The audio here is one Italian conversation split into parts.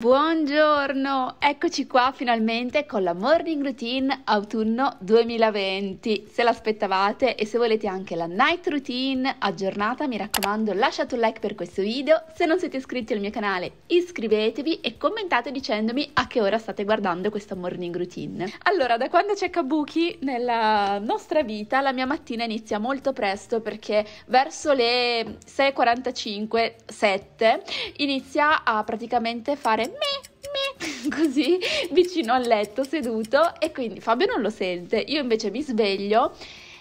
Buongiorno, eccoci qua finalmente con la morning routine autunno 2020. Se l'aspettavate e se volete anche la night routine aggiornata, mi raccomando, lasciate un like per questo video. Se non siete iscritti al mio canale, iscrivetevi e commentate dicendomi a che ora state guardando questa morning routine. Allora, da quando c'è Kabuki nella nostra vita, la mia mattina inizia molto presto perché verso le 6:45, 7 inizia a praticamente fare così vicino al letto seduto e quindi Fabio non lo sente, io invece mi sveglio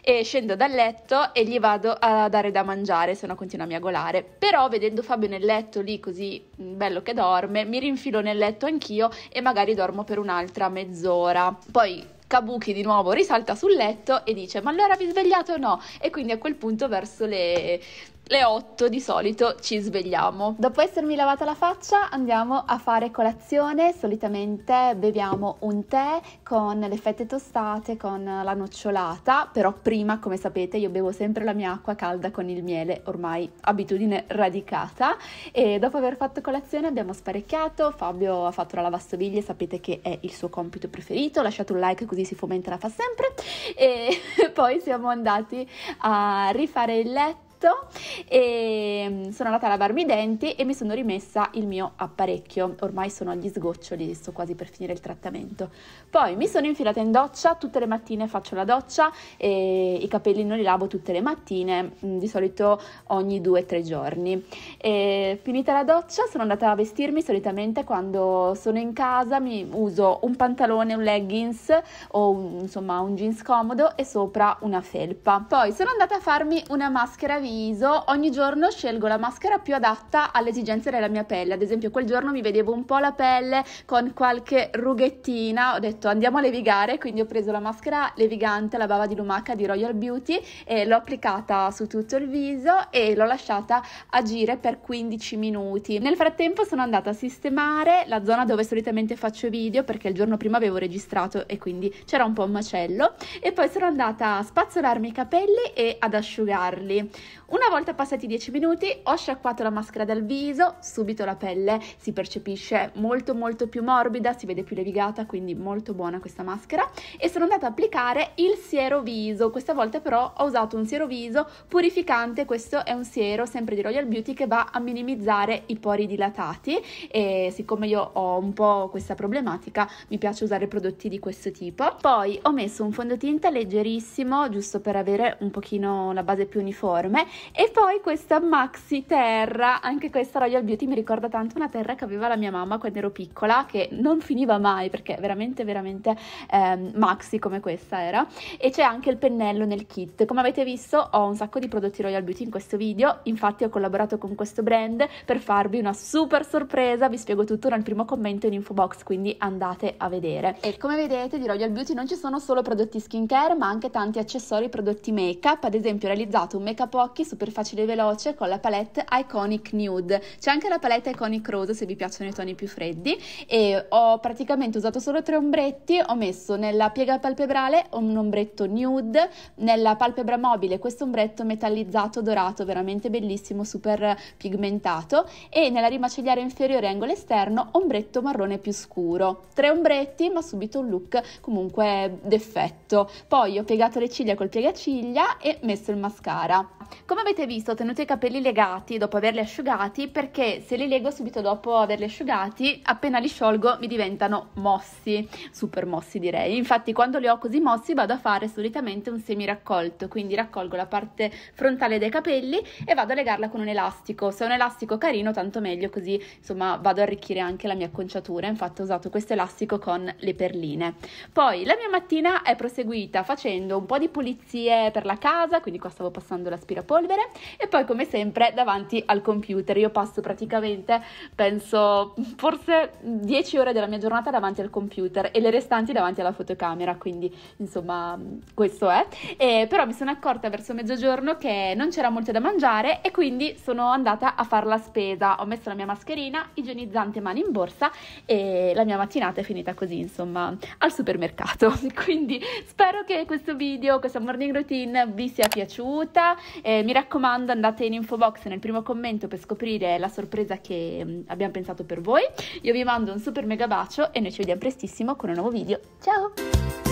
e scendo dal letto e gli vado a dare da mangiare, se no continua a miagolare. Però vedendo Fabio nel letto lì così bello che dorme, mi rinfilo nel letto anch'io e magari dormo per un'altra mezz'ora. Poi Kabuki di nuovo risalta sul letto e dice: Ma allora vi svegliate o no? E quindi a quel punto, verso le le 8 di solito ci svegliamo. Dopo essermi lavata la faccia andiamo a fare colazione, solitamente beviamo un tè con le fette tostate, con la nocciolata, però prima come sapete io bevo sempre la mia acqua calda con il miele, ormai abitudine radicata e dopo aver fatto colazione abbiamo sparecchiato, Fabio ha fatto la lavastoviglie, sapete che è il suo compito preferito, lasciate un like così si fomenta la fa sempre e poi siamo andati a rifare il letto tutto e ehm, sono andata a lavarmi i denti e mi sono rimessa il mio apparecchio. Ormai sono agli sgoccioli, sto quasi per finire il trattamento. Poi mi sono infilata in doccia, tutte le mattine faccio la doccia e i capelli non li lavo tutte le mattine, mm, di solito ogni 2-3 giorni. E finita la doccia sono andata a vestirmi solitamente quando sono in casa, mi uso un pantalone, un leggings o un, insomma un jeans comodo e sopra una felpa. Poi sono andata a farmi una maschera viso, ogni giorno scelgo la maschera maschera più adatta alle esigenze della mia pelle. Ad esempio, quel giorno mi vedevo un po' la pelle con qualche rughettina, ho detto andiamo a levigare, quindi ho preso la maschera levigante, la bava di lumaca di Royal Beauty e l'ho applicata su tutto il viso e l'ho lasciata agire per 15 minuti. Nel frattempo sono andata a sistemare la zona dove solitamente faccio video perché il giorno prima avevo registrato e quindi c'era un po' un macello e poi sono andata a spazzolarmi i capelli e ad asciugarli. Una volta passati 10 minuti ho sciacquato la maschera dal viso, subito la pelle si percepisce molto molto più morbida, si vede più levigata, quindi molto buona questa maschera. E sono andata a applicare il siero viso, questa volta però ho usato un siero viso purificante, questo è un siero sempre di Royal Beauty che va a minimizzare i pori dilatati e siccome io ho un po' questa problematica mi piace usare prodotti di questo tipo. Poi ho messo un fondotinta leggerissimo giusto per avere un pochino la base più uniforme e poi questa maxi terra, anche questa Royal Beauty mi ricorda tanto una terra che aveva la mia mamma quando ero piccola, che non finiva mai perché veramente, veramente ehm, maxi come questa era. E c'è anche il pennello nel kit. Come avete visto, ho un sacco di prodotti Royal Beauty in questo video. Infatti, ho collaborato con questo brand per farvi una super sorpresa. Vi spiego tutto nel primo commento in info box, quindi andate a vedere. E come vedete, di Royal Beauty non ci sono solo prodotti skincare, ma anche tanti accessori prodotti make-up. Ad esempio, ho realizzato un make-up occhi super facile e veloce con la palette palette Iconic Nude, c'è anche la palette Iconic Rose se vi piacciono i toni più freddi e ho praticamente usato solo tre ombretti, ho messo nella piega palpebrale un ombretto nude, nella palpebra mobile questo ombretto metallizzato dorato, veramente bellissimo, super pigmentato e nella rima ciliare inferiore angolo esterno ombretto marrone più scuro. Tre ombretti ma subito un look comunque d'effetto. Poi ho piegato le ciglia col piegaciglia e messo il mascara. Come avete visto ho tenuto i capelli legati dopo averli asciugati perché se li leggo subito dopo averli asciugati appena li sciolgo mi diventano mossi, super mossi direi. Infatti quando li ho così mossi vado a fare solitamente un semi raccolto, quindi raccolgo la parte frontale dei capelli e vado a legarla con un elastico. Se è un elastico carino tanto meglio così insomma vado a arricchire anche la mia acconciatura, infatti ho usato questo elastico con le perline. Poi la mia mattina è proseguita facendo un po' di pulizie per la casa, quindi qua stavo passando l'aspirazione aspirapolvere e poi come sempre davanti al computer. Io passo praticamente, penso, forse 10 ore della mia giornata davanti al computer e le restanti davanti alla fotocamera, quindi insomma questo è. E, però mi sono accorta verso mezzogiorno che non c'era molto da mangiare e quindi sono andata a fare la spesa. Ho messo la mia mascherina, igienizzante mani in borsa e la mia mattinata è finita così, insomma, al supermercato. Quindi spero che questo video, questa morning routine vi sia piaciuta eh, mi raccomando, andate in info box nel primo commento per scoprire la sorpresa che mh, mm, abbiamo pensato per voi. Io vi mando un super mega bacio e noi ci vediamo prestissimo con un nuovo video. Ciao!